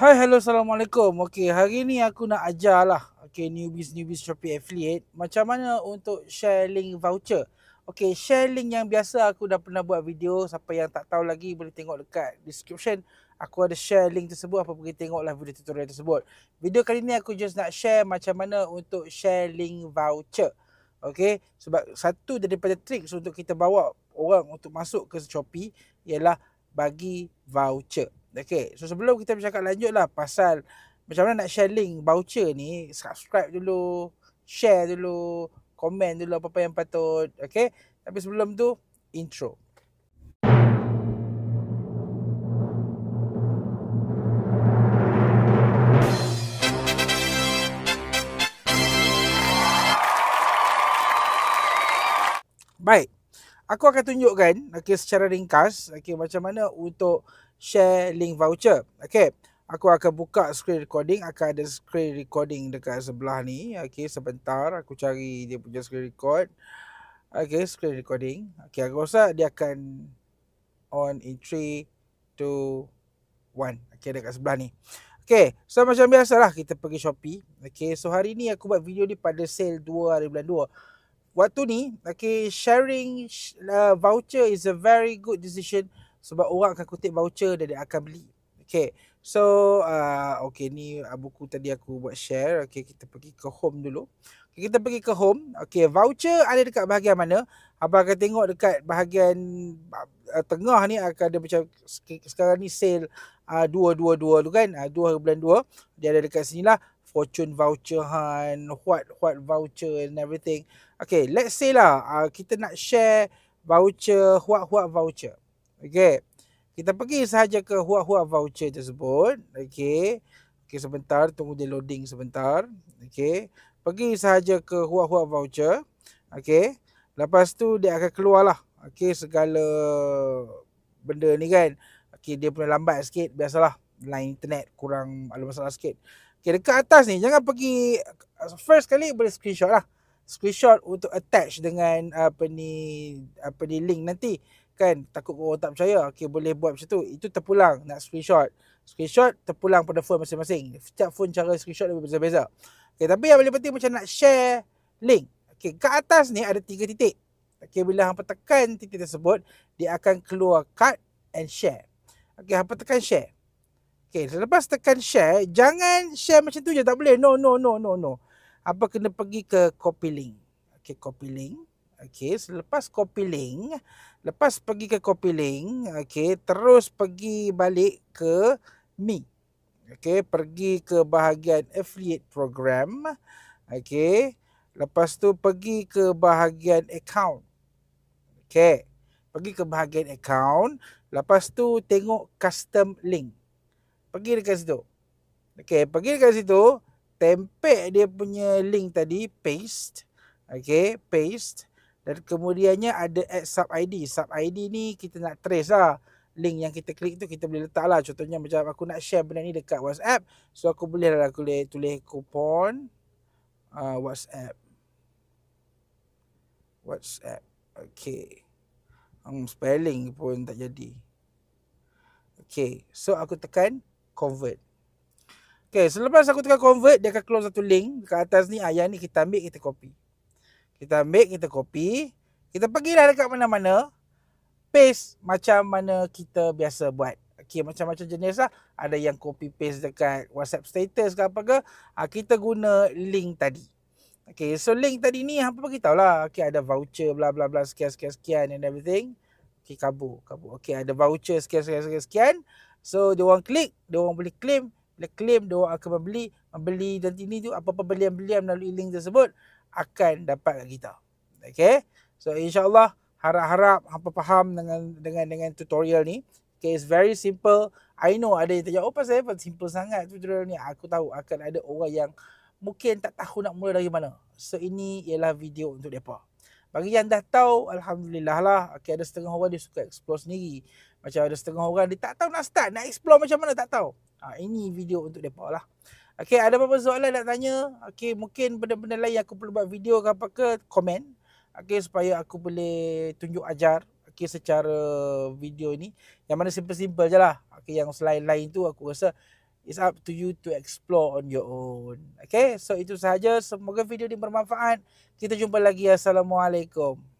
Hai, hello, assalamualaikum. Okey, hari ni aku nak ajar lah. Okey, newbies, newbies Shopee Affiliate. Macam mana untuk share link voucher? Okey, share link yang biasa aku dah pernah buat video. Siapa yang tak tahu lagi boleh tengok dekat description. Aku ada share link tersebut. Apa pergi lah video tutorial tersebut. Video kali ni aku just nak share macam mana untuk share link voucher. Okey, sebab satu daripada trik untuk kita bawa orang untuk masuk ke Shopee ialah bagi voucher. Okay, so sebelum kita bercakap lanjut lah pasal macam mana nak share link voucher ni, subscribe dulu, share dulu, komen dulu apa-apa yang patut. Okay, tapi sebelum tu, intro. Baik, aku akan tunjukkan okay, secara ringkas okay, macam mana untuk share link voucher. Okay. Aku akan buka screen recording. Akan ada screen recording dekat sebelah ni. Okay. Sebentar. Aku cari dia punya screen record. Okay. Screen recording. Okay. Aku rasa dia akan on in 3, 2, 1. Okay. Dekat sebelah ni. Okay. So macam biasalah kita pergi Shopee. Okay. So hari ni aku buat video ni pada sale 2 hari bulan 2. Waktu ni, okay, sharing uh, voucher is a very good decision sebab orang akan kutip voucher dan dia akan beli. Okay. So, uh, okay ni uh, buku tadi aku buat share. Okay, kita pergi ke home dulu. Okay, kita pergi ke home. Okay, voucher ada dekat bahagian mana? Apa akan tengok dekat bahagian uh, uh, tengah ni akan ada macam sekarang ni sale uh, dua tu kan? Uh, dua bulan dua. Dia ada dekat sini lah. Fortune voucher hunt, what, what voucher and everything. Okay, let's say lah uh, kita nak share voucher, what, what voucher. Okey. Kita pergi sahaja ke huat-huat voucher tersebut. Okey. Okey sebentar tunggu dia loading sebentar. Okey. Pergi sahaja ke huat-huat voucher. Okey. Lepas tu dia akan keluarlah. Okey segala benda ni kan. Okey dia punya lambat sikit biasalah. Line internet kurang ada masalah sikit. Okey dekat atas ni jangan pergi first kali boleh screenshot lah. Screenshot untuk attach dengan apa ni apa ni link nanti kan takut orang tak percaya okey boleh buat macam tu itu terpulang nak screenshot screenshot terpulang pada phone masing-masing setiap phone cara screenshot lebih berbeza-beza okey tapi yang paling penting macam nak share link okey kat atas ni ada tiga titik okey bila hangpa tekan titik tersebut dia akan keluar card and share okey hangpa tekan share okey selepas tekan share jangan share macam tu je tak boleh no no no no no apa kena pergi ke copy link okey copy link Okey, selepas copy link, lepas pergi ke copy link, okey, terus pergi balik ke me. Okey, pergi ke bahagian affiliate program. Okey, lepas tu pergi ke bahagian account. Okey. Pergi ke bahagian account, lepas tu tengok custom link. Pergi dekat situ. Okey, pergi dekat situ, tempel dia punya link tadi, paste. Okey, paste. Dan kemudiannya ada add sub ID. Sub ID ni kita nak trace lah. Link yang kita klik tu kita boleh letak lah. Contohnya macam aku nak share benda ni dekat WhatsApp. So aku boleh lah aku boleh tulis kupon uh, WhatsApp. WhatsApp. Okay. Um, spelling pun tak jadi. Okay. So aku tekan convert. Okay, selepas aku tekan convert, dia akan close satu link. Dekat atas ni, ayah ni kita ambil, kita copy. Kita ambil, kita copy. Kita pergi pergilah dekat mana-mana. Paste macam mana kita biasa buat. Okay, macam-macam jenis lah. Ada yang copy paste dekat WhatsApp status ke apa ke. Ha, kita guna link tadi. Okay, so link tadi ni apa apa kita tahu lah. Okay, ada voucher bla bla bla sekian sekian sekian and everything. Okay, kabur, kabur. Okay, ada voucher sekian sekian sekian So, dia orang klik, dia orang boleh claim. Bila claim, dia orang akan membeli. Membeli dan ini tu, apa-apa belian-belian melalui link tersebut akan dapat kat kita. Okay. So insyaAllah harap-harap apa faham dengan dengan dengan tutorial ni. Okay, it's very simple. I know ada yang tanya, oh pasal apa? Simple sangat tutorial ni. Aku tahu akan ada orang yang mungkin tak tahu nak mula dari mana. So ini ialah video untuk mereka. Bagi yang dah tahu, Alhamdulillah lah. Okay, ada setengah orang dia suka explore sendiri. Macam ada setengah orang dia tak tahu nak start, nak explore macam mana, tak tahu. Ha, ini video untuk mereka lah. Okay, ada apa-apa soalan nak tanya? Okay, mungkin benda-benda lain aku perlu buat video ke apa ke, komen. Okay, supaya aku boleh tunjuk ajar okay, secara video ni. Yang mana simple-simple je lah. Okay, yang selain-lain tu aku rasa it's up to you to explore on your own. Okay, so itu sahaja. Semoga video ni bermanfaat. Kita jumpa lagi. Assalamualaikum.